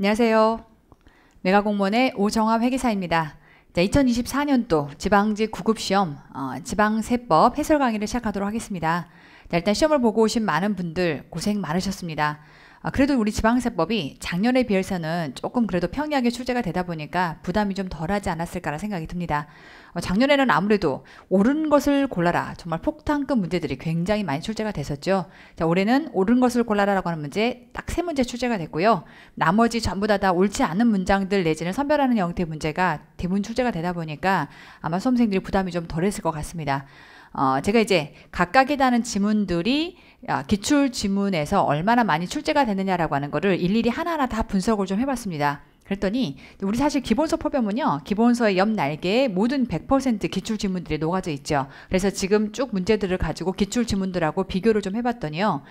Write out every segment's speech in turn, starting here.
안녕하세요. 메가공무원의 오정합 회계사입니다. 자, 2024년도 지방지 구급시험, 어, 지방세법 해설 강의를 시작하도록 하겠습니다. 자, 일단 시험을 보고 오신 많은 분들 고생 많으셨습니다. 아, 그래도 우리 지방세법이 작년에 비해서는 조금 그래도 평이하게 출제가 되다 보니까 부담이 좀 덜하지 않았을까라는 생각이 듭니다. 어, 작년에는 아무래도 옳은 것을 골라라 정말 폭탄급 문제들이 굉장히 많이 출제가 됐었죠. 자, 올해는 옳은 것을 골라라라고 하는 문제 딱 세 문제 출제가 됐고요. 나머지 전부 다, 다 옳지 않은 문장들 내지는 선별하는 형태 의 문제가 대부분 출제가 되다 보니까 아마 수험생들이 부담이 좀 덜했을 것 같습니다. 어, 제가 이제 각각에 다는 지문들이 기출 지문에서 얼마나 많이 출제가 되느냐라고 하는 거를 일일이 하나하나 다 분석을 좀 해봤습니다. 그랬더니 우리 사실 기본서 표범은요 기본서의 옆 날개에 모든 100% 기출 지문들이 녹아져 있죠 그래서 지금 쭉 문제들을 가지고 기출 지문들하고 비교를 좀 해봤더니요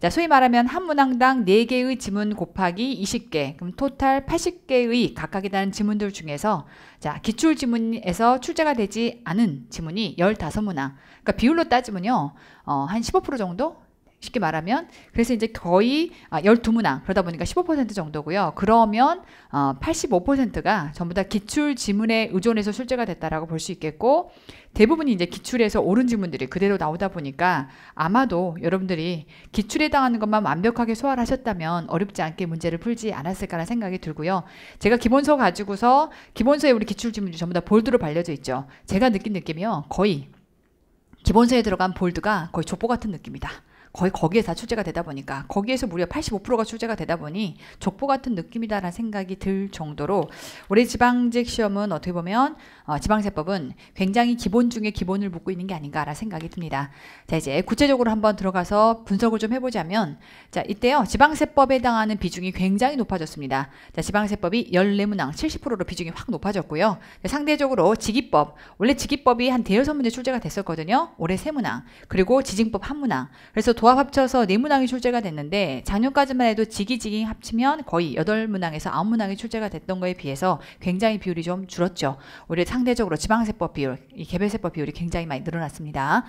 자, 소위 말하면 한 문항당 4개의 지문 곱하기 20개, 그럼 토탈 80개의 각각에 대한 지문들 중에서 자, 기출 지문에서 출제가 되지 않은 지문이 15문항. 그러니까 비율로 따지면요. 어, 한 15% 정도? 쉽게 말하면 그래서 이제 거의 12문항 아, 그러다 보니까 15% 정도고요. 그러면 85%가 어, 전부 다 기출 지문에 의존해서 출제가 됐다라고 볼 수 있겠고 대부분이 이제 기출에서 옳은 지문들이 그대로 나오다 보니까 아마도 여러분들이 기출에 해당하는 것만 완벽하게 소화를 하셨다면 어렵지 않게 문제를 풀지 않았을까라는 생각이 들고요. 제가 기본서 가지고서 기본서에 우리 기출 지문이 전부 다 볼드로 발려져 있죠. 제가 느낀 느낌이요. 거의 기본서에 들어간 볼드가 거의 족보 같은 느낌이다. 거의 거기에 다 출제가 되다 보니까 거기에서 무려 85%가 출제가 되다 보니 족보 같은 느낌이다라는 생각이 들 정도로 우리 지방직 시험은 어떻게 보면 어, 지방세법은 굉장히 기본 중에 기본을 묻고 있는 게 아닌가라는 생각이 듭니다. 자 이제 구체적으로 한번 들어가서 분석을 좀 해보자면 자 이때요 지방세법에 해당하는 비중이 굉장히 높아졌습니다. 자 지방세법이 14문항 70%로 비중이 확 높아졌고요. 상대적으로 직위법 원래 직위법이한 대여섯 문제 출제가 됐었거든요. 올해 세 문항 그리고 지징법 한 문항 그래서 도합 합쳐서 네문항이 출제가 됐는데 작년까지만 해도 지기지기 합치면 거의 여덟 문항에서 아홉 문항이 출제가 됐던 거에 비해서 굉장히 비율이 좀 줄었죠. 오히 상대적으로 지방세법 비율, 이 개별세법 비율이 굉장히 많이 늘어났습니다.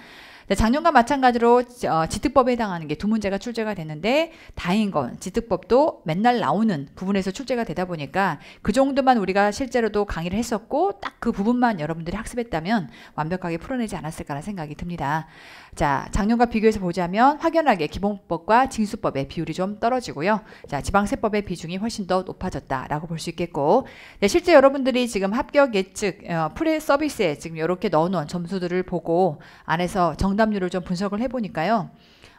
네, 작년과 마찬가지로 어, 지특법에 해당하는 게 두 문제가 출제가 됐는데 다행인 건 지특법도 맨날 나오는 부분에서 출제가 되다 보니까 그 정도만 우리가 실제로도 강의를 했었고 딱 그 부분만 여러분들이 학습했다면 완벽하게 풀어내지 않았을까라는 생각이 듭니다. 자, 작년과 비교해서 보자면 확연하게 기본법과 징수법의 비율이 좀 떨어지고요. 자, 지방세법의 비중이 훨씬 더 높아졌다라고 볼 수 있겠고 네, 실제 여러분들이 지금 합격 예측 어, 프리 서비스에 지금 이렇게 넣어놓은 점수들을 보고 안에서 정 정답률을 좀 분석을 해보니까요.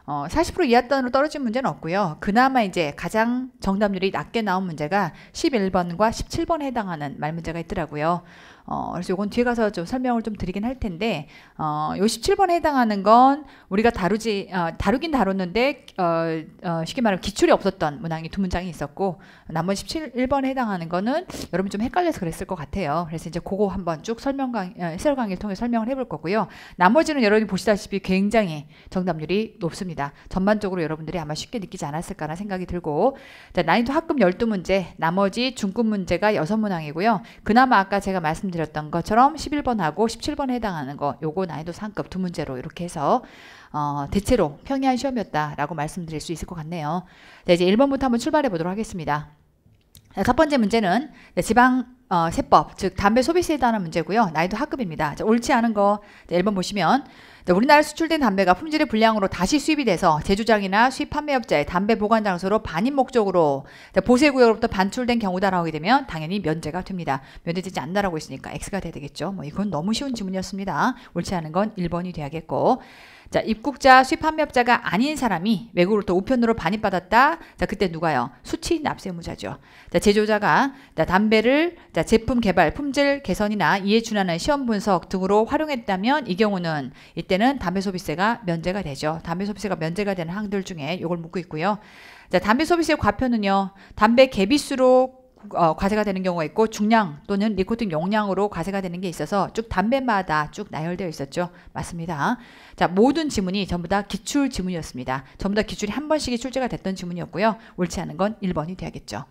어, 40% 이하 단으로 떨어진 문제는 없고요. 그나마 이제 가장 정답률이 낮게 나온 문제가 11번과 17번에 해당하는 말 문제가 있더라고요. 어, 그래서 이건 뒤에 가서 좀 설명을 좀 드리긴 할 텐데, 어, 요 17번에 해당하는 건 우리가 다루지, 어, 다루긴 다뤘는데, 어, 어, 쉽게 말하면 기출이 없었던 문항이 두 문장이 있었고, 나머지 17번에 해당하는 거는 여러분 좀 헷갈려서 그랬을 것 같아요. 그래서 이제 그거 한번 쭉 설명 강, 어, 해설 강의를 통해 설명을 해볼 거고요. 나머지는 여러분이 보시다시피 굉장히 정답률이 높습니다. 있습니다. 전반적으로 여러분들이 아마 쉽게 느끼지 않았을까라는 생각이 들고 자, 난이도 학급 12문제 나머지 중급 문제가 6문항이고요. 그나마 아까 제가 말씀드렸던 것처럼 11번하고 17번에 해당하는 거 요거 난이도 상급 두 문제로 이렇게 해서 어, 대체로 평이한 시험이었다라고 말씀드릴 수 있을 것 같네요. 자, 이제 1번부터 한번 출발해 보도록 하겠습니다. 자, 첫 번째 문제는 네, 지방 어, 세법, 즉 담배 소비세에 관한 문제고요. 나이도 학급입니다. 자, 옳지 않은 거 자, 1번 보시면 자, 네, 우리나라 수출된 담배가 품질의 불량으로 다시 수입이 돼서 제조장이나 수입 판매업자의 담배 보관 장소로 반입 목적으로 자, 네, 보세구역으로부터 반출된 경우다라고 하게 되면 당연히 면제가 됩니다. 면제되지 않다라고 있으니까 X가 돼야 되겠죠. 뭐 이건 너무 쉬운 질문이었습니다. 옳지 않은 건 1번이 돼야겠고 자, 입국자, 수입 판매업자가 아닌 사람이 외국으로부터 우편으로 반입받았다. 자, 그때 누가요? 수취인 납세무자죠 자, 제조자가 자, 담배를 자, 제품 개발, 품질 개선이나 이에 준하는 시험 분석 등으로 활용했다면 이 경우는 이때는 담배 소비세가 면제가 되죠. 담배 소비세가 면제가 되는 항들 중에 이걸 묻고 있고요. 자, 담배 소비세 과표는요. 담배 개비수로 어, 과세가 되는 경우가 있고 중량 또는 니코틴 용량으로 과세가 되는 게 있어서 쭉 담배마다 쭉 나열되어 있었죠. 맞습니다. 자 모든 지문이 전부 다 기출 지문이었습니다. 전부 다 기출이 한 번씩이 출제가 됐던 지문이었고요. 옳지 않은 건 1번이 돼야겠죠.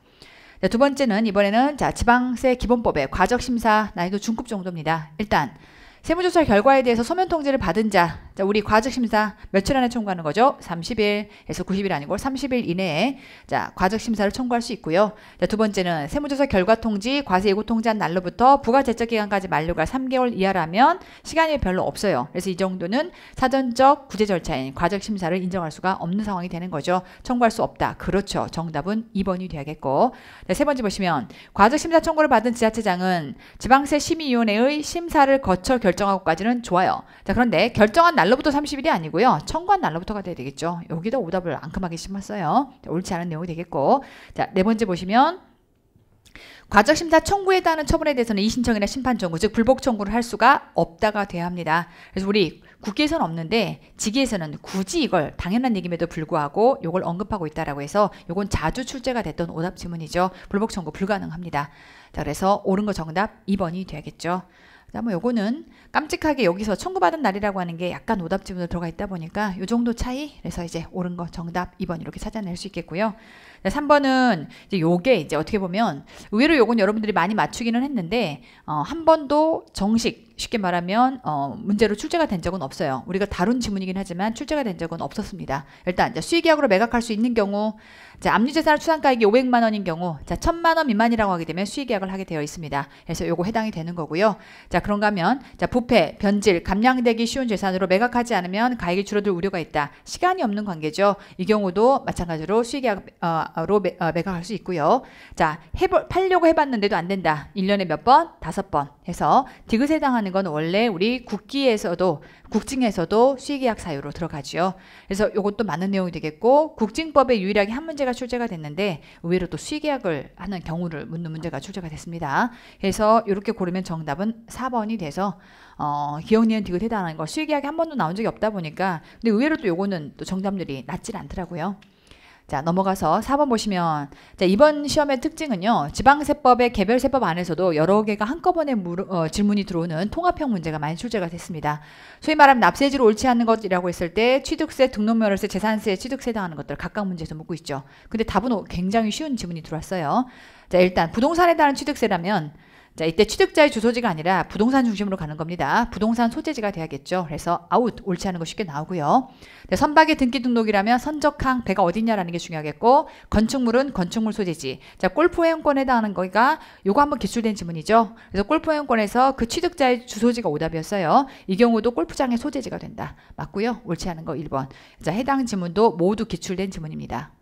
자, 두 번째는 이번에는 자 지방세 기본법의 과적심사 난이도 중급 정도입니다. 일단 세무조사 결과에 대해서 소면 통지를 받은 자 자, 우리 과적 심사 며칠 안에 청구하는 거죠? 30일에서 90일 아니고 30일 이내에 자, 과적 심사를 청구할 수 있고요. 자, 두 번째는 세무조사 결과 통지, 과세 예고 통지한 날로부터 부가 제적 기간까지 만료가 3개월 이하라면 시간이 별로 없어요. 그래서 이 정도는 사전적 구제 절차인 과적 심사를 인정할 수가 없는 상황이 되는 거죠. 청구할 수 없다. 그렇죠. 정답은 2번이 되야겠고. 자, 세 번째 보시면 과적 심사 청구를 받은 지자체장은 지방세 심의위원회의 심사를 거쳐 결정하고까지는 좋아요. 자, 그런데 결정한 날로부터 30일이 아니고요. 청구한 날로부터가 돼야 되겠죠. 여기도 오답을 앙큼하게 심었어요. 옳지 않은 내용이 되겠고. 자, 네 번째 보시면 과적심사 청구에 따른 처분에 대해서는 이 신청이나 심판 청구, 즉 불복 청구를 할 수가 없다가 돼야 합니다. 그래서 우리 국회에서는 없는데 직위에서는 굳이 이걸 당연한 얘기임에도 불구하고 이걸 언급하고 있다라고 해서 이건 자주 출제가 됐던 오답 지문이죠. 불복 청구 불가능합니다. 자, 그래서 옳은 거 정답 2번이 되겠죠. 그다음에 요거는 깜찍하게 여기서 청구받은 날이라고 하는 게 약간 오답 지문으로 들어가 있다 보니까 요 정도 차이 그래서 이제 옳은 거 정답 2번 이렇게 찾아낼 수 있겠고요. 3번은 이제 요게 이제 어떻게 보면 의외로 요건 여러분들이 많이 맞추기는 했는데 어, 한 번도 정식 쉽게 말하면 어, 문제로 출제가 된 적은 없어요. 우리가 다룬 지문이긴 하지만 출제가 된 적은 없었습니다. 일단 이제 수익계약으로 매각할 수 있는 경우 자, 압류재산 추산가액이 500만 원인 경우 자, 1000만 원 미만이라고 하게 되면 수익계약을 하게 되어 있습니다. 그래서 요거 해당이 되는 거고요. 자, 그런가 하면 자, 부패, 변질, 감량되기 쉬운 재산으로 매각하지 않으면 가액이 줄어들 우려가 있다. 시간이 없는 관계죠. 이 경우도 마찬가지로 수익계약 어, 로 매, 어, 매각할 수 있고요. 자, 해보, 팔려고 해봤는데도 안 된다. 1년에 몇 번? 다섯 번 해서 디귿에 해당하는 건 원래 우리 국기에서도 국징에서도 수익계약 사유로 들어가지요. 그래서 이것도 많은 내용이 되겠고 국징법에 유일하게 한 문제가 출제가 됐는데 의외로 또 수익계약을 하는 경우를 묻는 문제가 출제가 됐습니다. 그래서 이렇게 고르면 정답은 4번이 돼서 어, 기억니은 디귿에 해당하는 거 수익계약이 한 번도 나온 적이 없다 보니까 근데 의외로 또 요거는 또 정답률이 낮질 않더라고요. 자, 넘어가서 4번 보시면 자, 이번 시험의 특징은요. 지방세법의 개별세법 안에서도 여러 개가 한꺼번에 물, 어, 질문이 들어오는 통합형 문제가 많이 출제가 됐습니다. 소위 말하면 납세지로 옳지 않은 것이라고 했을 때 취득세, 등록면허세, 재산세, 취득세 당하는 것들 각각 문제에서 묻고 있죠. 근데 답은 굉장히 쉬운 질문이 들어왔어요. 자, 일단 부동산에 대한 취득세라면 자, 이때 취득자의 주소지가 아니라 부동산 중심으로 가는 겁니다. 부동산 소재지가 돼야겠죠. 그래서 아웃, 옳지 않은 거 쉽게 나오고요. 네, 선박의 등기 등록이라면 선적항, 배가 어디냐라는 게 중요하겠고, 건축물은 건축물 소재지. 자, 골프 회원권에 해당하는 거가 요거 한번 기출된 지문이죠. 그래서 골프 회원권에서 그 취득자의 주소지가 오답이었어요. 이 경우도 골프장의 소재지가 된다. 맞고요. 옳지 않은 거 1번. 자, 해당 지문도 모두 기출된 지문입니다.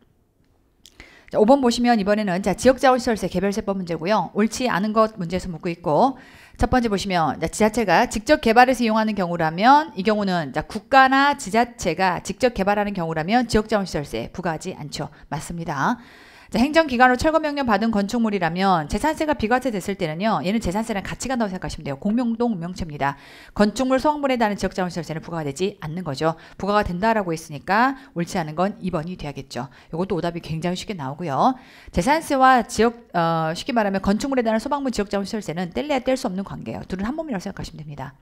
자, 5번 보시면 이번에는 자, 지역자원시설세 개별세법 문제고요. 옳지 않은 것 문제에서 묻고 있고 첫 번째 보시면 자, 지자체가 직접 개발해서 이용하는 경우라면 이 경우는 자, 국가나 지자체가 직접 개발하는 경우라면 지역자원시설세 부과하지 않죠. 맞습니다. 행정기관으로 철거명령 받은 건축물이라면 재산세가 비과세 됐을 때는요. 얘는 재산세랑 같이 간다고 생각하시면 돼요. 공명동 명체입니다 건축물 소물에 따른 지역자원시설세는 부과가 되지 않는 거죠. 부과가 된다라고 했으니까 옳지 않은 건 2번이 돼야겠죠. 이것도 오답이 굉장히 쉽게 나오고요. 재산세와 지역 어, 쉽게 말하면 건축물에 따른 소방물 지역자원시설세는 뗄래야 뗄 수 없는 관계예요. 둘은 한 몸이라고 생각하시면 됩니다.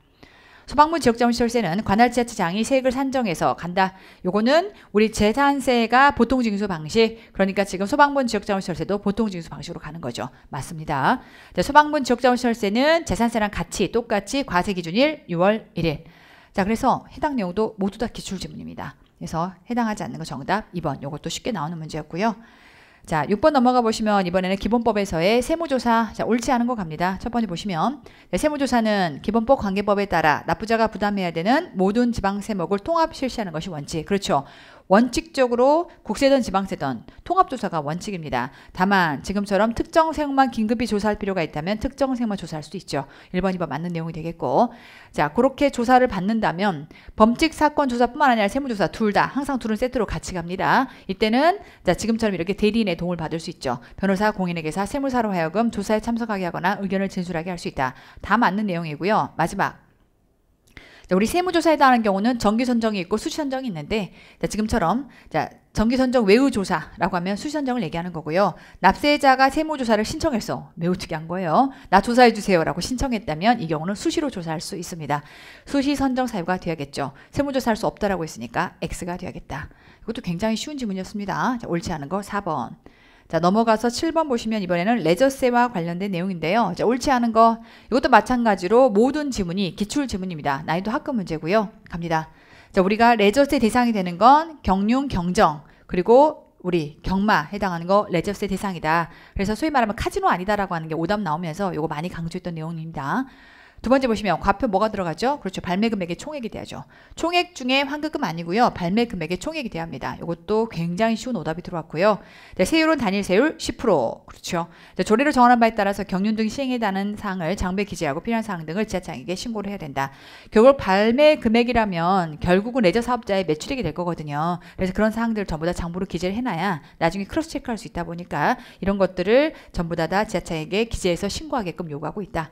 소방문 지역자원시설세는 관할지자체장이 세액을 산정해서 간다. 요거는 우리 재산세가 보통징수 방식 그러니까 지금 소방문 지역자원시설세도 보통징수 방식으로 가는 거죠. 맞습니다. 자, 소방문 지역자원시설세는 재산세랑 같이 똑같이 과세기준일 6월 1일 자 그래서 해당 내용도 모두 다 기출지문입니다. 그래서 해당하지 않는 거 정답 2번 요것도 쉽게 나오는 문제였고요. 자, 6번 넘어가 보시면 이번에는 기본법에서의 세무조사. 자, 옳지 않은 거 갑니다. 첫 번째 보시면 네, 세무조사는 기본법 관계법에 따라 납부자가 부담해야 되는 모든 지방 세목을 통합 실시하는 것이 원칙. 그렇죠. 원칙적으로 국세던 지방세던 통합조사가 원칙입니다. 다만 지금처럼 특정 세만 긴급히 조사할 필요가 있다면 특정 세만 조사할 수 있죠. 1번, 2번 뭐 맞는 내용이 되겠고 자 그렇게 조사를 받는다면 범칙 사건 조사뿐만 아니라 세무조사 둘 다 항상 둘은 세트로 같이 갑니다. 이때는 자 지금처럼 이렇게 대리인의 도움을 받을 수 있죠. 변호사, 공인회계사, 세무사로 하여금 조사에 참석하게 하거나 의견을 진술하게 할 수 있다. 다 맞는 내용이고요. 마지막 우리 세무조사에 따한 경우는 정기 선정이 있고 수시 선정이 있는데 지금처럼 자 정기 선정 외우 조사라고 하면 수시 선정을 얘기하는 거고요. 납세자가 세무조사를 신청했어 매우 특이한 거예요. 나 조사해 주세요라고 신청했다면 이 경우는 수시로 조사할 수 있습니다. 수시 선정 사유가 돼야겠죠. 세무조사할 수 없다라고 했으니까 X가 되어야겠다 이것도 굉장히 쉬운 질문이었습니다. 자, 옳지 않은 거 4번. 자, 넘어가서 7번 보시면 이번에는 레저세와 관련된 내용인데요. 자, 옳지 않은 거 이것도 마찬가지로 모든 지문이 기출 지문입니다. 난이도 학급 문제고요. 갑니다. 자, 우리가 레저세 대상이 되는 건 경륜, 경정 그리고 우리 경마 해당하는 거 레저세 대상이다. 그래서 소위 말하면 카지노 아니다라고 하는 게 오답 나오면서 이거 많이 강조했던 내용입니다. 두 번째 보시면 과표 뭐가 들어가죠? 그렇죠. 발매 금액의 총액이 돼야죠. 총액 중에 환급금 아니고요. 발매 금액의 총액이 돼야 합니다. 이것도 굉장히 쉬운 오답이 들어왔고요. 네, 세율은 단일 세율 10% 그렇죠. 네, 조례를 정하는 바에 따라서 경륜 등 시행에 따른 사항을 장부에 기재하고 필요한 사항 등을 지자체장에게 신고를 해야 된다. 결국 발매 금액이라면 결국은 레저 사업자의 매출액이 될 거거든요. 그래서 그런 사항들을 전부 다 장부로 기재를 해놔야 나중에 크로스 체크할 수 있다 보니까 이런 것들을 전부 다, 다 지자체에게 기재해서 신고하게끔 요구하고 있다.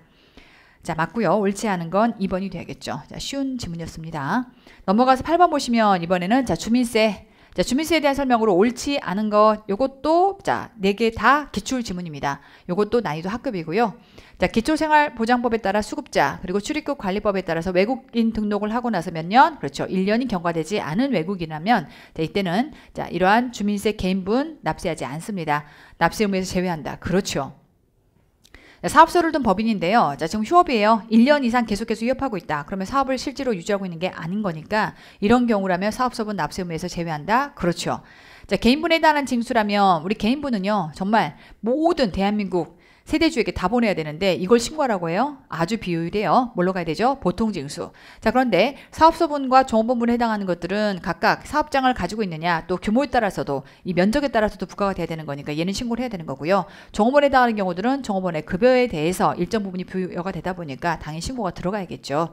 자, 맞고요. 옳지 않은 건 2번이 되겠죠. 자, 쉬운 질문이었습니다. 넘어가서 8번 보시면 이번에는 자, 주민세. 자, 주민세에 대한 설명으로 옳지 않은 것 요것도 자, 네개 다 기출 지문입니다. 요것도 난이도 학급이고요. 자, 기초생활보장법에 따라 수급자, 그리고 출입국 관리법에 따라서 외국인 등록을 하고 나서몇 년, 그렇죠. 1년이 경과되지 않은 외국인이라면, 자, 이때는, 자, 이러한 주민세 개인분 납세하지 않습니다. 납세 의무에서 제외한다. 그렇죠. 네, 사업소를 둔 법인인데요. 자, 지금 휴업이에요. 1년 이상 계속해서 위협하고 있다. 그러면 사업을 실제로 유지하고 있는 게 아닌 거니까 이런 경우라면 사업소분 납세 의무에서 제외한다. 그렇죠. 자, 개인분에 대한 징수라면 우리 개인분은요. 정말 모든 대한민국 세대주에게 다 보내야 되는데 이걸 신고하라고 해요? 아주 비효율이에요. 뭘로 가야 되죠? 보통징수. 자 그런데 사업소분과 종업본분에 해당하는 것들은 각각 사업장을 가지고 있느냐 또 규모에 따라서도 이 면적에 따라서도 부과가 돼야 되는 거니까 얘는 신고를 해야 되는 거고요. 종업원에 해당하는 경우들은 종업원의 급여에 대해서 일정 부분이 부여가 되다 보니까 당연히 신고가 들어가야겠죠.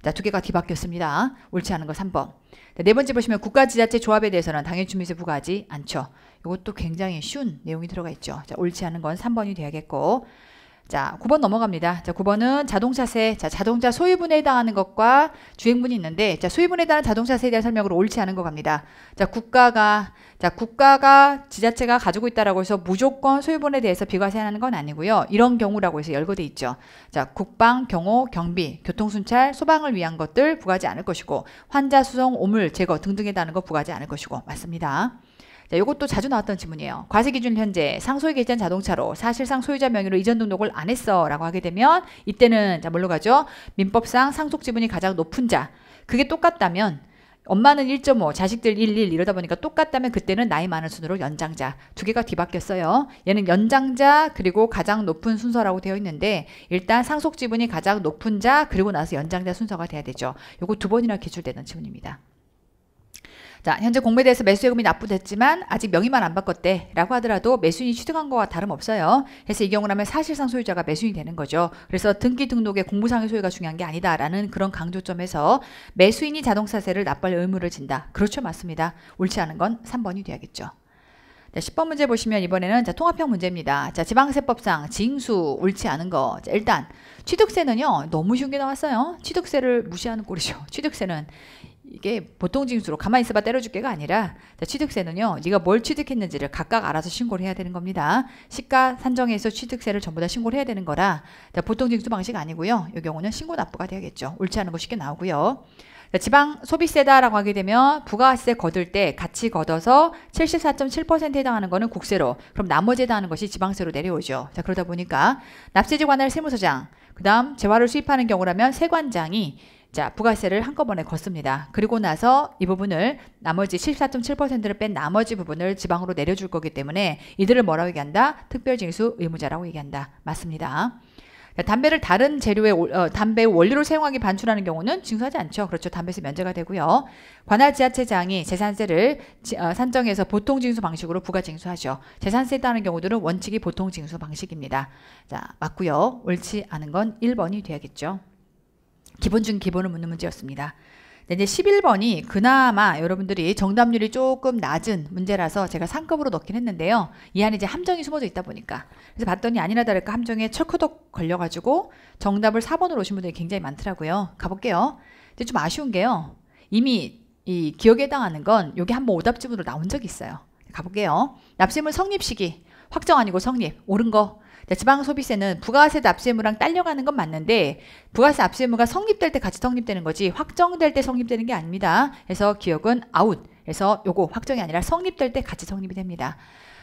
자, 두 개가 뒤바뀌었습니다. 옳지 않은 거 3번. 네 번째 보시면 국가지자체 조합에 대해서는 당연히 주민세 부과하지 않죠. 이것도 굉장히 쉬운 내용이 들어가 있죠. 자, 옳지 않은 건 3번이 돼야겠고. 자, 9번 넘어갑니다. 자, 9번은 자동차세. 자, 자동차 소유분에 해당하는 것과 주행분이 있는데, 자, 소유분에 해당하는 자동차세에 대한 설명으로 옳지 않은 것 갑니다. 자, 국가가, 자, 국가가 지자체가 가지고 있다라고 해서 무조건 소유분에 대해서 비과세하는 건 아니고요. 이런 경우라고 해서 열거돼 있죠. 자, 국방, 경호, 경비, 교통순찰, 소방을 위한 것들 부과하지 않을 것이고, 환자 수송, 오물, 제거 등등에 대한 거 부과하지 않을 것이고, 맞습니다. 자, 이것도 자주 나왔던 질문이에요. 과세 기준 현재 상소에 개시된 자동차로 사실상 소유자 명의로 이전 등록을 안 했어라고 하게 되면 이때는 자 뭘로 가죠? 민법상 상속 지분이 가장 높은 자. 그게 똑같다면 엄마는 1.5, 자식들 1, 1 이러다 보니까 똑같다면 그때는 나이 많은 순으로 연장자 두 개가 뒤바뀌었어요. 얘는 연장자 그리고 가장 높은 순서라고 되어 있는데 일단 상속 지분이 가장 높은 자 그리고 나서 연장자 순서가 돼야 되죠. 요거 두 번이나 기출되는 질문입니다. 자, 현재 공매대에서 매수예금이 납부됐지만 아직 명의만 안 바꿨대 라고 하더라도 매수인이 취득한 거와 다름없어요. 그래서 이 경우라면 사실상 소유자가 매수인이 되는 거죠. 그래서 등기 등록에 공부상의 소유가 중요한 게 아니다라는 그런 강조점에서 매수인이 자동차세를 납부 할 의무를 진다. 그렇죠. 맞습니다. 옳지 않은 건 3번이 돼야겠죠. 자, 10번 문제 보시면 이번에는 자, 통합형 문제입니다. 자, 지방세법상 징수 옳지 않은 거. 자, 일단 취득세는요. 너무 쉬운 게 나왔어요. 취득세를 무시하는 꼴이죠. 취득세는 이게 보통 징수로 가만히 있어봐 때려줄게가 아니라 자, 취득세는요 네가 뭘 취득했는지를 각각 알아서 신고를 해야 되는 겁니다 시가 산정에서 취득세를 전부 다 신고를 해야 되는 거라 자, 보통 징수 방식 아니고요 이 경우는 신고 납부가 되겠죠 옳지 않은 거 쉽게 나오고요 자, 지방 소비세다라고 하게 되면 부가세 거둘 때 같이 걷어서 74.7%에 해당하는 거는 국세로 그럼 나머지에 해당하는 것이 지방세로 내려오죠 자 그러다 보니까 납세지 관할 세무서장 그 다음 재화를 수입하는 경우라면 세관장이 자, 부가세를 한꺼번에 걷습니다. 그리고 나서 이 부분을 나머지 14.7%를 뺀 나머지 부분을 지방으로 내려줄 거기 때문에 이들을 뭐라고 얘기한다? 특별징수 의무자라고 얘기한다. 맞습니다. 담배를 다른 재료의 어, 담배 원료로 사용하기 반출하는 경우는 징수하지 않죠. 그렇죠. 담배세 면제가 되고요. 관할 지자체장이 재산세를 지, 어, 산정해서 보통 징수 방식으로 부가 징수하죠. 재산세에 따른 경우들은 원칙이 보통 징수 방식입니다. 자, 맞고요. 옳지 않은 건 1번이 되야겠죠 기본 중 기본을 묻는 문제였습니다. 네, 이제 11번이 그나마 여러분들이 정답률이 조금 낮은 문제라서 제가 상급으로 넣긴 했는데요. 이 안에 이제 함정이 숨어져 있다 보니까. 그래서 봤더니 아니나 다를까 함정에 철커덕 걸려가지고 정답을 4번으로 오신 분들이 굉장히 많더라고요. 가볼게요. 근데 좀 아쉬운 게요. 이미 이 기억에 해당하는 건 여기 한번 오답지문으로 나온 적이 있어요. 가볼게요. 납치물 성립 시기. 확정 아니고 성립. 옳은 거 지방 소비세는 부가세 납세무랑 딸려가는 건 맞는데 부가세 납세무가 성립될 때 같이 성립되는 거지 확정될 때 성립되는 게 아닙니다. 그래서 기억은 아웃. 그래서 요거 확정이 아니라 성립될 때 같이 성립이 됩니다.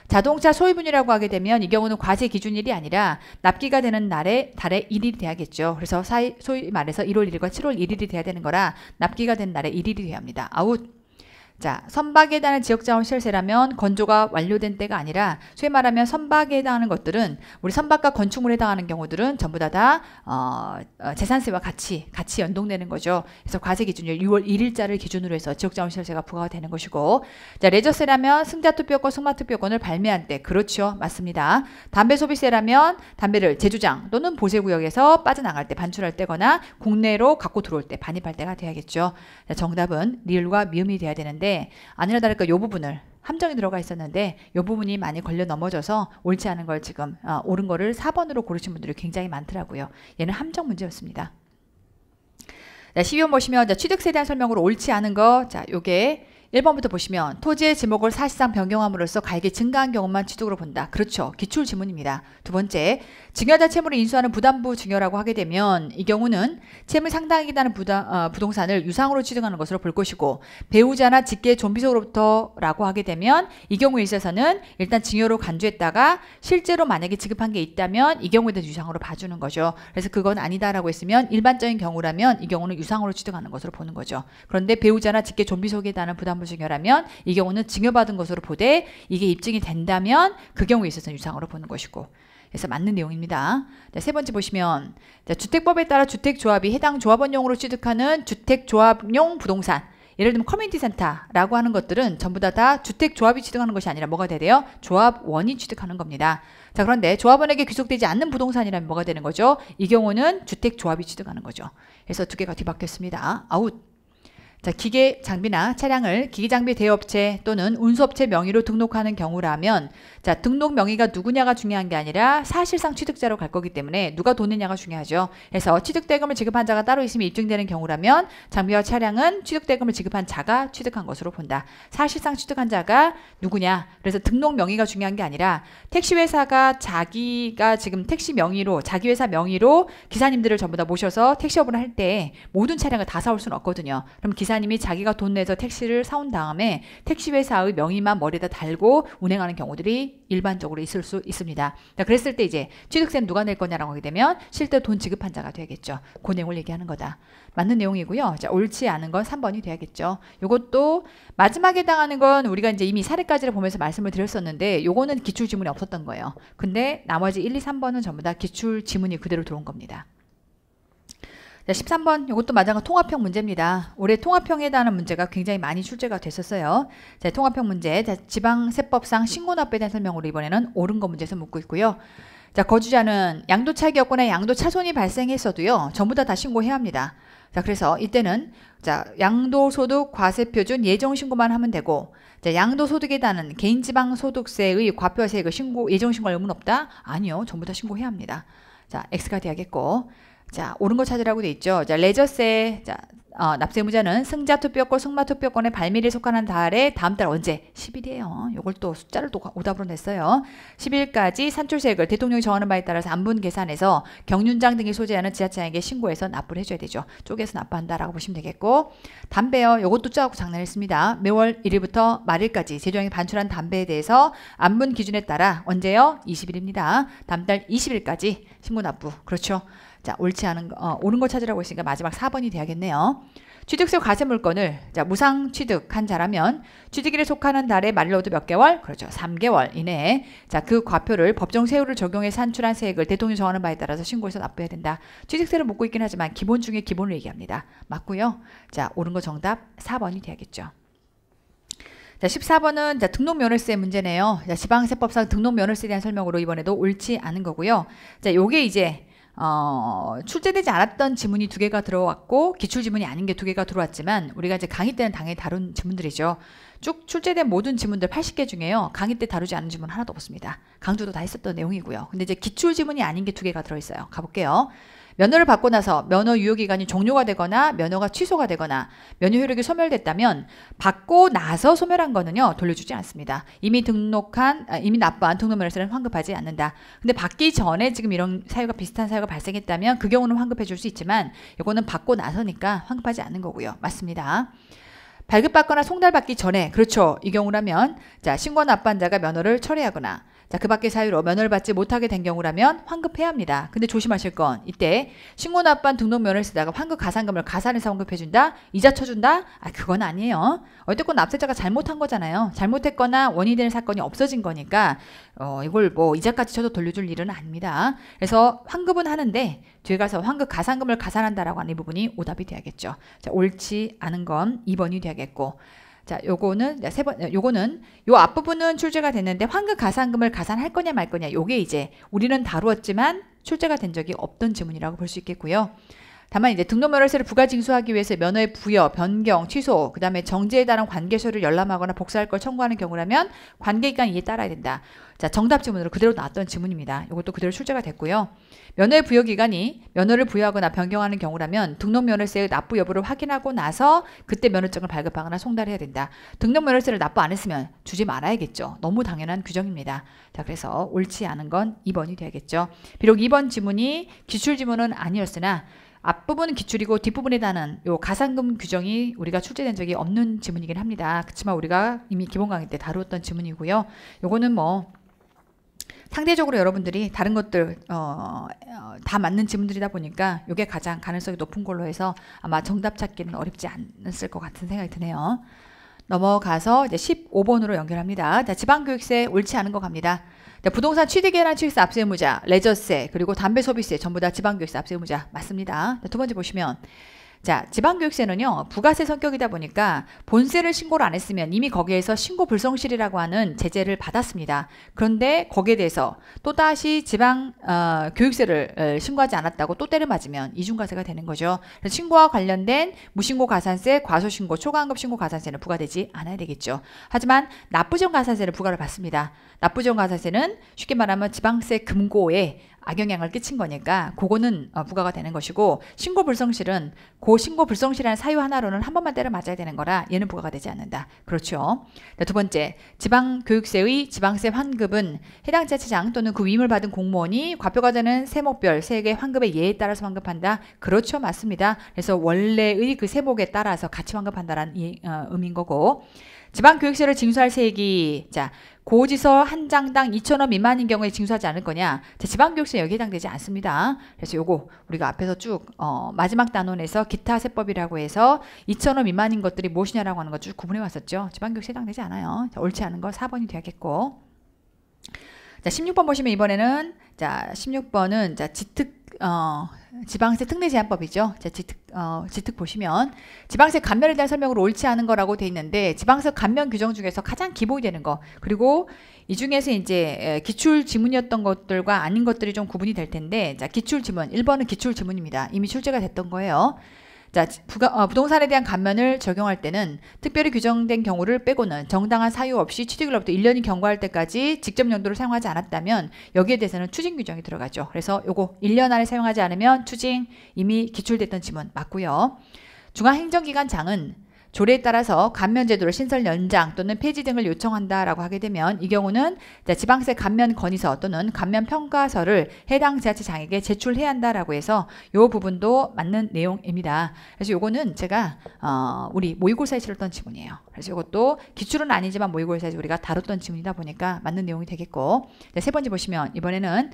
자동차 소유분이라고 하게 되면 이 경우는 과세 기준일이 아니라 납기가 되는 날에 달에 1일이 돼야겠죠. 그래서 소위 말해서 1월 1일과 7월 1일이 돼야 되는 거라 납기가 된 날에 1일이 돼야 합니다. 아웃. 자, 선박에 해당하는 지역자원 시설세라면 건조가 완료된 때가 아니라 소위 말하면 선박에 해당하는 것들은 우리 선박과 건축물에 해당하는 경우들은 전부 다다 어, 어, 재산세와 같이 같이 연동되는 거죠. 그래서 과세 기준일 6월 1일자를 기준으로 해서 지역자원 시설세가 부과가 되는 것이고 자, 레저세라면 승자투표권, 승마투표권을 발매한 때 그렇죠. 맞습니다. 담배 소비세라면 담배를 제조장 또는 보세구역에서 빠져나갈 때 반출할 때거나 국내로 갖고 들어올 때 반입할 때가 돼야겠죠. 자, 정답은 리을과 미음이 돼야 되는데 있었는데 아니라 다를까 요 부분을 함정이 들어가 있었는데 요 부분이 많이 걸려 넘어져서 옳지 않은 걸 지금 어, 옳은 거를 4번으로 고르신 분들이 굉장히 많더라고요. 얘는 함정 문제였습니다. 자, 12번 보시면 자, 취득세 대한 설명으로 옳지 않은 거. 자, 요게 1번부터 보시면 토지의 지목을 사실상 변경함으로써 가액이 증가한 경우만 취득으로 본다. 그렇죠. 기출 지문입니다. 두 번째, 증여자 채무를 인수하는 부담부 증여라고 하게 되면 이 경우는 채무 상당액이라는 부담, 어, 부동산을 유상으로 취득하는 것으로 볼 것이고 배우자나 직계 좀비속으로부터라고 하게 되면 이 경우에 있어서는 일단 증여로 간주했다가 실제로 만약에 지급한 게 있다면 이 경우에 대한 유상으로 봐주는 거죠. 그래서 그건 아니다라고 했으면 일반적인 경우라면 이 경우는 유상으로 취득하는 것으로 보는 거죠. 그런데 배우자나 직계 좀비속에 대한 부담 산부인결하면 이 경우는 증여받은 것으로 보되 이게 입증이 된다면 그 경우에 있어서는 유상으로 보는 것이고 그래서 맞는 내용입니다. 자, 세 번째 보시면 자, 주택법에 따라 주택조합이 해당 조합원용으로 취득하는 주택조합용 부동산 예를 들면 커뮤니티 센터라고 하는 것들은 전부 다, 다 주택조합이 취득하는 것이 아니라 뭐가 되대요? 조합원이 취득하는 겁니다. 자 그런데 조합원에게 귀속되지 않는 부동산이라면 뭐가 되는 거죠? 이 경우는 주택조합이 취득하는 거죠. 그래서 두 개가 뒤바뀌었습니다. 아웃. 자, 기계 장비나 차량을 기계 장비 대여업체 또는 운수업체 명의로 등록하는 경우라면 자, 등록 명의가 누구냐가 중요한 게 아니라 사실상 취득자로 갈 거기 때문에 누가 돈이냐가 중요하죠. 그래서 취득대금을 지급한 자가 따로 있으면 입증되는 경우라면 장비와 차량은 취득대금을 지급한 자가 취득한 것으로 본다. 사실상 취득한 자가 누구냐? 그래서 등록 명의가 중요한 게 아니라 택시 회사가 자기가 지금 택시 명의로 자기 회사 명의로 기사님들을 전부 다 모셔서 택시업을 할 때 모든 차량을 다 사올 수는 없거든요. 그럼 기사 기사님이 자기가 돈 내서 택시를 사온 다음에 택시회사의 명의만 머리에다 달고 운행하는 경우들이 일반적으로 있을 수 있습니다. 그랬을 때 이제 취득세는 누가 낼 거냐라고 하게 되면 실제 돈 지급한 자가 되겠죠. 고그 내용을 얘기하는 거다. 맞는 내용이고요. 자, 옳지 않은 건 3번이 되야겠죠 이것도 마지막에 당하는 건 우리가 이제 이미 사례까지를 보면서 말씀을 드렸었는데 이거는 기출 지문이 없었던 거예요. 근데 나머지 1, 2, 3번은 전부 다 기출 지문이 그대로 들어온 겁니다. 자, 13번 이것도 마찬가지 통합형 문제입니다. 올해 통합형에 대한 문제가 굉장히 많이 출제가 됐었어요. 자, 통합형 문제 자, 지방세법상 신고납부에 대한 설명으로 이번에는 옳은 거 문제에서 묻고 있고요. 자, 거주자는 양도 차기 없거나 양도 차손이 발생했어도요. 전부 다 다 신고해야 합니다. 자, 그래서 이때는 자, 양도소득 과세표준 예정 신고만 하면 되고 자, 양도소득에 대한 개인지방소득세의 과표세액을 신고 예정 신고할 의무는 없다? 아니요. 전부 다 신고해야 합니다. 자, X가 돼야겠고 자, 옳은 거 찾으라고 돼 있죠. 자, 레저세. 자, 어, 납세무자는 승자 투표권, 승마 투표권의 발밀에 속하는 달에 다음 달 언제? 10일이에요. 요걸 또 숫자를 또 오답으로 냈어요. 10일까지 산출세액을 대통령이 정하는 바에 따라서 안분 계산해서 경륜장 등이 소재하는 지자체에게 신고해서 납부를 해줘야 되죠. 쪼개서 납부한다라고 보시면 되겠고 담배요. 요것도 짜고 장난했습니다. 매월 1일부터 말일까지 재정이 반출한 담배에 대해서 안분 기준에 따라 언제요? 20일입니다. 다음 달 20일까지 신고 납부. 그렇죠. 자, 옳지 않은 거, 어, 옳은 거 찾으라고 했으니까 마지막 4번이 돼야겠네요. 취득세 과세 물건을 자, 무상 취득한 자라면 취득일에 속하는 달에말료도몇 개월? 그렇죠. 3개월 이내에 자, 그 과표를 법정 세율을 적용해 산출한 세액을 대통령 정하는 바에 따라서 신고해서 납부해야 된다. 취득세를 묻고 있긴 하지만 기본 중에 기본을 얘기합니다. 맞고요. 자, 옳은 거 정답 4번이 돼야겠죠. 자, 14번은 자, 등록 면허세 문제네요. 자, 지방세법상 등록 면허세에 대한 설명으로 이번에도 옳지 않은 거고요. 자, 요게 이제 어, 출제되지 않았던 지문이 두 개가 들어왔고 기출 지문이 아닌 게 두 개가 들어왔지만 우리가 이제 강의 때는 당연히 다룬 지문들이죠. 쭉 출제된 모든 지문들 80개 중에요. 강의 때 다루지 않은 지문 하나도 없습니다. 강조도 다 했었던 내용이고요. 근데 이제 기출 지문이 아닌 게 두 개가 들어있어요. 가볼게요. 면허를 받고 나서 면허 유효 기간이 종료가 되거나 면허가 취소가 되거나 면허 효력이 소멸됐다면 받고 나서 소멸한 거는요 돌려주지 않습니다. 이미 등록한 아, 이미 납부한 등록면허세는 환급하지 않는다. 근데 받기 전에 지금 이런 사유가 비슷한 사유가 발생했다면 그 경우는 환급해 줄 수 있지만 이거는 받고 나서니까 환급하지 않는 거고요. 맞습니다. 발급받거나 송달받기 전에 그렇죠 이 경우라면 자 신고 납부한 자가 면허를 철회하거나 자, 그 밖의 사유로 면허를 받지 못하게 된 경우라면 환급해야 합니다. 근데 조심하실 건 이때 신고납반 등록면을 쓰다가 환급 가산금을 가산해서 환급해준다? 이자 쳐준다? 아, 그건 아니에요. 어쨌건 납세자가 잘못한 거잖아요. 잘못했거나 원인이 되는 사건이 없어진 거니까 어, 이걸 뭐 이자까지 쳐도 돌려줄 일은 아닙니다. 그래서 환급은 하는데 뒤에 가서 환급 가산금을 가산한다라고 하는 이 부분이 오답이 돼야겠죠. 자, 옳지 않은 건 2번이 돼야겠고 자, 요거는 네, 세 번, 네, 요거는 요 앞부분은 출제가 됐는데 환급 가산금을 가산할 거냐 말 거냐 요게 이제 우리는 다루었지만 출제가 된 적이 없던 지문이라고 볼 수 있겠고요. 다만 이제 등록면허세를 부가징수하기 위해서 면허의 부여, 변경, 취소, 그다음에 정지에 따른 관계서를 열람하거나 복사할 걸 청구하는 경우라면 관계기간 이에 따라야 된다. 자, 정답 지문으로 그대로 나왔던 지문입니다. 이것도 그대로 출제가 됐고요. 면허의 부여 기간이 면허를 부여하거나 변경하는 경우라면 등록면허세의 납부 여부를 확인하고 나서 그때 면허증을 발급하거나 송달해야 된다. 등록면허세를 납부 안 했으면 주지 말아야겠죠. 너무 당연한 규정입니다. 자, 그래서 옳지 않은 건 2번이 되겠죠. 비록 2번 지문이 기출 지문은 아니었으나 앞부분 은 기출이고 뒷부분에 대한 요 가산금 규정이 우리가 출제된 적이 없는 지문이긴 합니다. 그렇지만 우리가 이미 기본 강의 때 다루었던 지문이고요. 요거는 뭐 상대적으로 여러분들이 다른 것들 어, 어 다 맞는 지문들이다 보니까 이게 가장 가능성이 높은 걸로 해서 아마 정답 찾기는 어렵지 않을것 같은 생각이 드네요. 넘어가서 이제 15번으로 연결합니다. 자, 지방교육세 옳지 않은 거 갑니다. 네, 부동산 취득에란 취득세 앞세무자, 레저세, 그리고 담배 소비세 전부 다 지방교육세 앞세무자 맞습니다. 네, 두 번째 보시면 자, 지방교육세는요, 부가세 성격이다 보니까 본세를 신고를 안 했으면 이미 거기에서 신고 불성실이라고 하는 제재를 받았습니다. 그런데 거기에 대해서 또다시 지방, 어, 교육세를 어, 신고하지 않았다고 또 때를 맞으면 이중과세가 되는 거죠. 신고와 관련된 무신고 가산세, 과소신고, 초과한급 신고 가산세는 부과되지 않아야 되겠죠. 하지만 납부전 가산세를 부과를 받습니다. 납부전 가산세는 쉽게 말하면 지방세 금고에 악영향을 끼친 거니까 그거는 어, 부과가 되는 것이고 신고 불성실은 그 신고 불성실한 사유 하나로는 한 번만 때려 맞아야 되는 거라 얘는 부과가 되지 않는다. 그렇죠. 두 번째, 지방교육세의 지방세 환급은 해당 자치장 또는 그 위임을 받은 공무원이 과표가 되는 세목별 세액의 환급의 예에 따라서 환급한다. 그렇죠. 맞습니다. 그래서 원래의 그 세목에 따라서 같이 환급한다라는 어, 의미인 거고 지방교육세를 징수할 세액이 자 고지서 한 장당 2천원 미만인 경우에 징수하지 않을 거냐 자, 지방교육세 여기에 해당되지 않습니다 그래서 요거 우리가 앞에서 쭉 어, 마지막 단원에서 기타 세법이라고 해서 2천원 미만인 것들이 무엇이냐라고 하는 것쭉 구분해 왔었죠 지방교육세 해당되지 않아요 자, 옳지 않은 거 4번이 되겠고 자 16번 보시면 이번에는 자 16번은 자 지특 어 지방세 특례 제한법이죠. 자, 지특, 어, 지특 보시면 지방세 감면에 대한 설명으로 옳지 않은 거라고 돼 있는데 지방세 감면 규정 중에서 가장 기본이 되는 거 그리고 이 중에서 이제 기출 지문이었던 것들과 아닌 것들이 좀 구분이 될 텐데 자, 기출 지문 1번은 기출 지문입니다. 이미 출제가 됐던 거예요. 자, 부가, 어, 부동산에 대한 감면을 적용할 때는 특별히 규정된 경우를 빼고는 정당한 사유 없이 취득일로부터 1년이 경과할 때까지 직접 연도를 사용하지 않았다면 여기에 대해서는 추징 규정이 들어가죠. 그래서 요거 1년 안에 사용하지 않으면 추징 이미 기출됐던 지문 맞고요. 중앙행정기관장은 조례에 따라서 감면 제도를 신설 연장 또는 폐지 등을 요청한다라고 하게 되면 이 경우는 지방세 감면 건의서 또는 감면 평가서를 해당 지자체장에게 제출해야 한다라고 해서 이 부분도 맞는 내용입니다. 그래서 이거는 제가 어 우리 모의고사에 실었던 지문이에요. 그래서 이것도 기출은 아니지만 모의고사에서 우리가 다뤘던 지문이다 보니까 맞는 내용이 되겠고 네, 세 번째 보시면 이번에는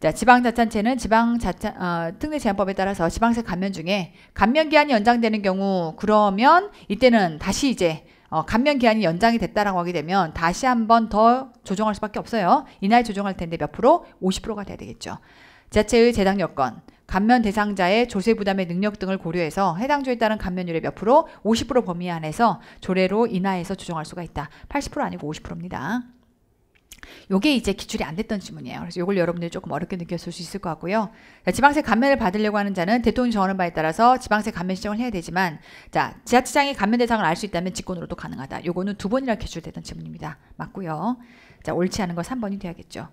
자, 지방자치단체는 지방자치 어, 특례 제한법에 따라서 지방세 감면 중에 감면 기한이 연장되는 경우 그러면 이때는 다시 이제 어, 감면 기한이 연장이 됐다라고 하게 되면 다시 한 번 더 조정할 수밖에 없어요. 이날 조정할 텐데 몇 프로? 50%가 돼야 되겠죠. 지자체의 재당 여건, 감면 대상자의 조세 부담의 능력 등을 고려해서 해당 조에 따른 감면율의 몇 프로? 50% 범위 안에서 조례로 인하해서 조정할 수가 있다. 80% 아니고 50%입니다. 요게 이제 기출이 안 됐던 질문이에요. 그래서 요걸 여러분들이 조금 어렵게 느꼈을 수 있을 것 같고요. 자, 지방세 감면을 받으려고 하는 자는 대통령 정하는 바에 따라서 지방세 감면 신청을 해야 되지만 자, 지자체장이 감면 대상을 알 수 있다면 직권으로도 가능하다. 요거는 두 번이나 기출됐던 질문입니다. 맞고요. 자, 옳지 않은 거 3번이 돼야겠죠.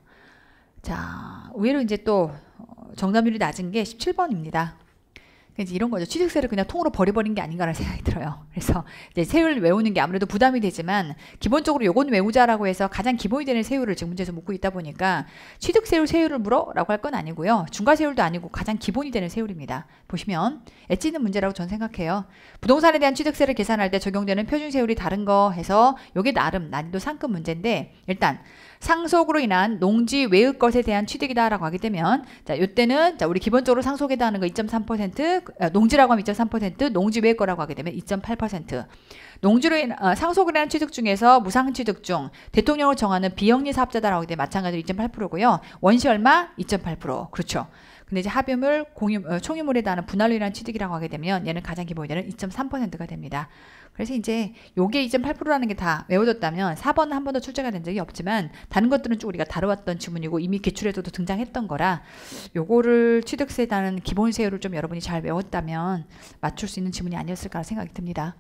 자, 의외로 이제 또 어, 정답률이 낮은 게 17번입니다. 그러니까 이제 이런 거죠. 취득세를 그냥 통으로 버려버린 게 아닌가라는 생각이 들어요. 그래서 이제 세율 을 외우는 게 아무래도 부담이 되지만 기본적으로 요건 외우자라고 해서 가장 기본이 되는 세율을 지금 문제에서 묻고 있다 보니까 취득세율 세율을 물어라고 할 건 아니고요. 중과세율도 아니고 가장 기본이 되는 세율입니다. 보시면 엣지는 문제라고 전 생각해요. 부동산에 대한 취득세를 계산할 때 적용되는 표준세율이 다른 거 해서 요게 나름 난이도 상급 문제인데 일단 상속으로 인한 농지 외의 것에 대한 취득이다라고 하게 되면 자, 요때는 자, 우리 기본적으로 상속에다 하는 거2.3% 어, 농지라고 하면 2.3% 농지 외의 거라고 하게 되면 2.8% 농지로 인 어, 상속으로 인한 취득 중에서 무상 취득 중 대통령을 정하는 비영리 사업자다라고 하게 되면 마찬가지로 2.8%고요. 원시 얼마? 2.8% 그렇죠. 근데 이제 합유물, 공유, 어, 총유물에 따른 분할율이라는 취득이라고 하게 되면 얘는 가장 기본되는 2.3%가 됩니다. 그래서 이제 요게 2.8%라는 게 다 외워졌다면 4번은 한 번도 출제가 된 적이 없지만 다른 것들은 쭉 우리가 다뤄왔던 지문이고 이미 기출에서도 등장했던 거라 요거를 취득세에 따른 기본세율을 좀 여러분이 잘 외웠다면 맞출 수 있는 지문이 아니었을까 생각이 듭니다.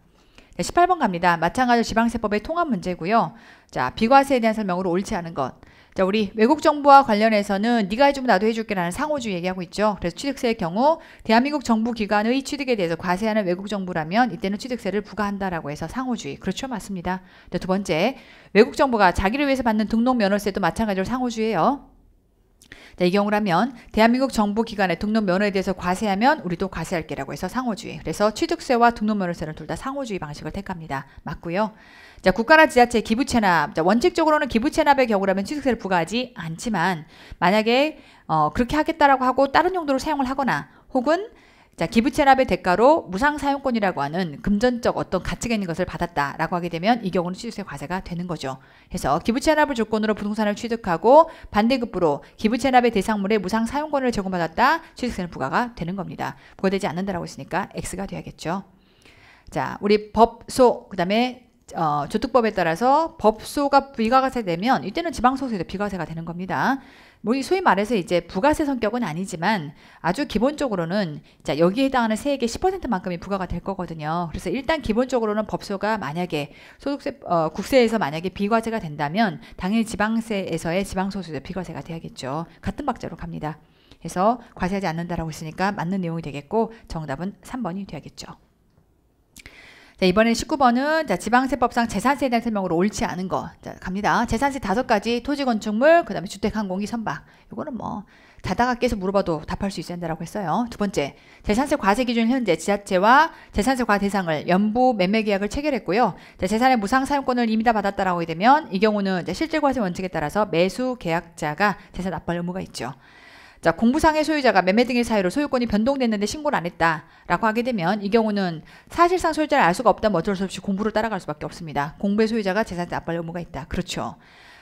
네, 18번 갑니다. 마찬가지로 지방세법의 통합 문제고요. 자, 비과세에 대한 설명으로 옳지 않은 것. 자, 우리 외국 정부와 관련해서는 네가 해주면 나도 해줄게라는 상호주의 얘기하고 있죠. 그래서 취득세의 경우 대한민국 정부 기관의 취득에 대해서 과세하는 외국 정부라면 이때는 취득세를 부과한다라고 해서 상호주의. 그렇죠, 맞습니다. 두 번째, 외국 정부가 자기를 위해서 받는 등록 면허세도 마찬가지로 상호주의예요. 이 경우라면 대한민국 정부기관의 등록면허에 대해서 과세하면 우리도 과세할 게라고 해서 상호주의. 그래서 취득세와 등록면허세는 둘 다 상호주의 방식을 택합니다. 맞고요. 자, 국가나 지자체 기부 체납. 자, 원칙적으로는 기부 체납의 경우라면 취득세를 부과하지 않지만 만약에 어, 그렇게 하겠다라고 하고 다른 용도로 사용을 하거나 혹은 자, 기부 체납의 대가로 무상 사용권이라고 하는 금전적 어떤 가치가 있는 것을 받았다라고 하게 되면 이 경우는 취득세 과세가 되는 거죠. 그래서 기부 체납을 조건으로 부동산을 취득하고 반대급부로 기부 체납의 대상물에 무상 사용권을 제공받았다. 취득세는 부과가 되는 겁니다. 부과되지 않는다라고 했으니까 X가 돼야겠죠. 자, 우리 법소 그다음에 어, 조특법에 따라서 법소가 비과세되면 이때는 지방소세도 비과세가 되는 겁니다. 뭐 소위 말해서 이제 부가세 성격은 아니지만 아주 기본적으로는 자 여기에 해당하는 세액의 10%만큼이 부과가 될 거거든요. 그래서 일단 기본적으로는 법소가 만약에 소득세 어, 국세에서 만약에 비과세가 된다면 당연히 지방세에서의 지방소득세 비과세가 돼야겠죠. 같은 박자로 갑니다. 그래서 과세하지 않는다라고 했으니까 맞는 내용이 되겠고 정답은 3번이 되야겠죠 자, 이번에 19번은 자, 지방세법상 재산세에 대한 설명으로 옳지 않은 거. 자, 갑니다. 재산세 다섯 가지 토지 건축물, 그 다음에 주택 항공기 선박. 이거는 뭐 자다가께서 물어봐도 답할 수 있어야 한다라고 했어요. 두 번째, 재산세 과세 기준 현재 지자체와 재산세 과 대상을 연부 매매 계약을 체결했고요. 재산의 무상 사용권을 이미 다 받았다라고 되면 이 경우는 실질 과세 원칙에 따라서 매수 계약자가 재산 납부 의무가 있죠. 자, 공부상의 소유자가 매매 등의 사유로 소유권이 변동됐는데 신고를 안 했다라고 하게 되면 이 경우는 사실상 소유자를 알 수가 없다면 어쩔 수 없이 공부를 따라갈 수밖에 없습니다. 공부의 소유자가 재산세 납부 의무가 있다. 그렇죠.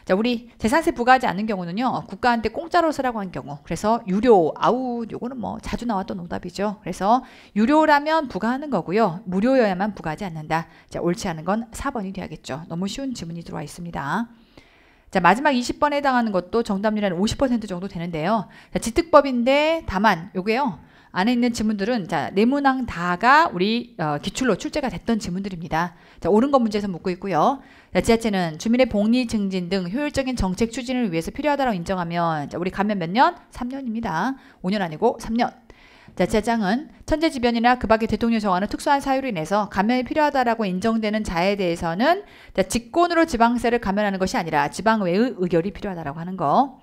자, 우리 재산세 부과하지 않는 경우는요, 국가한테 공짜로 쓰라고 한 경우. 그래서 유료, 아우, 요거는 뭐 자주 나왔던 오답이죠. 그래서 유료라면 부과하는 거고요. 무료여야만 부과하지 않는다. 자, 옳지 않은 건 4번이 돼야겠죠. 너무 쉬운 질문이 들어와 있습니다. 자, 마지막 20번에 해당하는 것도 정답률 은50% 정도 되는데요. 자, 지특법인데 다만 요게요. 안에 있는 지문들은 자, 네모낭 다가 우리 어, 기출로 출제가 됐던 지문들입니다. 자, 옳은 것 문제에서 묻고 있고요. 자, 지자체는 주민의 복리 증진 등 효율적인 정책 추진을 위해서 필요하다고 인정하면 자, 우리 가면 몇 년? 3년입니다. 5년 아니고 3년. 자 제장은 천재지변이나 그 밖의 대통령 정하는 특수한 사유로 인해서 감면이 필요하다라고 인정되는 자에 대해서는 자, 직권으로 지방세를 감면하는 것이 아니라 지방의회의 의결이 필요하다라고 하는 거.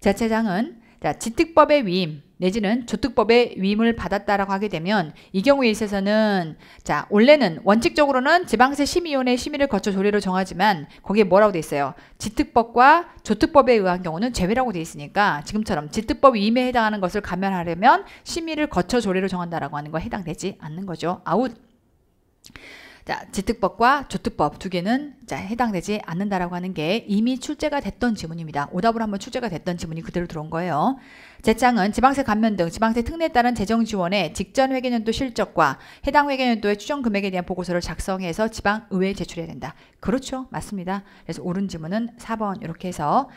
자체장은 자, 지특법의 위임, 내지는 조특법의 위임을 받았다라고 하게 되면 이 경우에 있어서는 자 원래는 원칙적으로는 지방세 심의위원회 심의를 거쳐 조례로 정하지만 거기에 뭐라고 돼 있어요? 지특법과 조특법에 의한 경우는 제외라고 돼 있으니까 지금처럼 지특법 위임에 해당하는 것을 감면하려면 심의를 거쳐 조례로 정한다라고 하는 거 해당되지 않는 거죠. 아웃. 자, 지특법과 조특법 두 개는 자, 해당되지 않는다라고 하는 게 이미 출제가 됐던 지문입니다. 오답으로 한번 출제가 됐던 지문이 그대로 들어온 거예요. 재창은 지방세 감면 등 지방세 특례에 따른 재정 지원의 직전 회계연도 실적과 해당 회계연도의 추정 금액에 대한 보고서를 작성해서 지방의회에 제출해야 된다. 그렇죠. 맞습니다. 그래서 옳은 지문은 4번 이렇게 해서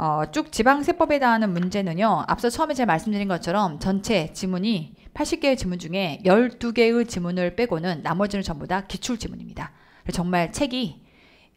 어, 쭉 지방세법에 대한 문제는요. 앞서 처음에 제가 말씀드린 것처럼 전체 지문이 80개의 지문 중에 12개의 지문을 빼고는 나머지는 전부 다 기출 지문입니다. 정말 책이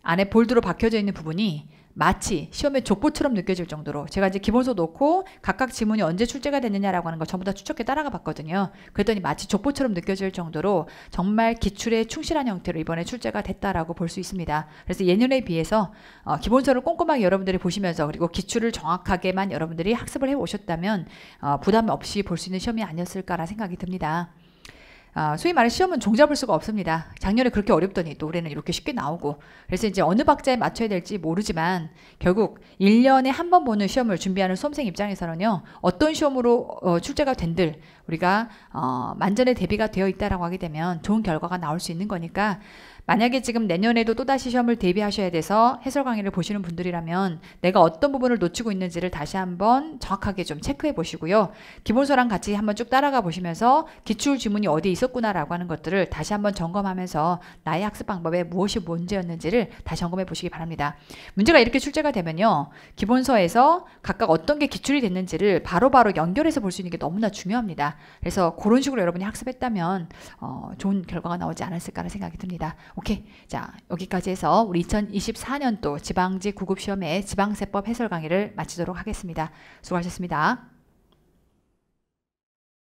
안에 볼드로 박혀져 있는 부분이 마치 시험의 족보처럼 느껴질 정도로 제가 이제 기본서 놓고 각각 지문이 언제 출제가 됐느냐라고 하는 거 전부 다 추적해 따라가 봤거든요. 그랬더니 마치 족보처럼 느껴질 정도로 정말 기출에 충실한 형태로 이번에 출제가 됐다라고 볼 수 있습니다. 그래서 예년에 비해서 어, 기본서를 꼼꼼하게 여러분들이 보시면서 그리고 기출을 정확하게만 여러분들이 학습을 해 오셨다면 어, 부담 없이 볼 수 있는 시험이 아니었을까라 생각이 듭니다. 아, 소위 말해 시험은 종잡을 수가 없습니다. 작년에 그렇게 어렵더니 또 올해는 이렇게 쉽게 나오고 그래서 이제 어느 박자에 맞춰야 될지 모르지만 결국 1년에 한 번 보는 시험을 준비하는 수험생 입장에서는요 어떤 시험으로 어, 출제가 된들 우리가 어, 만전에 대비가 되어 있다라고 하게 되면 좋은 결과가 나올 수 있는 거니까 만약에 지금 내년에도 또다시 시험을 대비하셔야 돼서 해설 강의를 보시는 분들이라면 내가 어떤 부분을 놓치고 있는지를 다시 한번 정확하게 좀 체크해 보시고요. 기본서랑 같이 한번 쭉 따라가 보시면서 기출 지문이 어디 있었구나라고 하는 것들을 다시 한번 점검하면서 나의 학습 방법에 무엇이 문제였는지를 다시 점검해 보시기 바랍니다. 문제가 이렇게 출제가 되면요. 기본서에서 각각 어떤 게 기출이 됐는지를 바로바로 바로 연결해서 볼 수 있는 게 너무나 중요합니다. 그래서 그런 식으로 여러분이 학습했다면 어, 좋은 결과가 나오지 않았을까라는 생각이 듭니다. 오케이. 자, 여기까지 해서 우리 2024년도 지방직 구급시험의 지방세법 해설 강의를 마치도록 하겠습니다. 수고하셨습니다.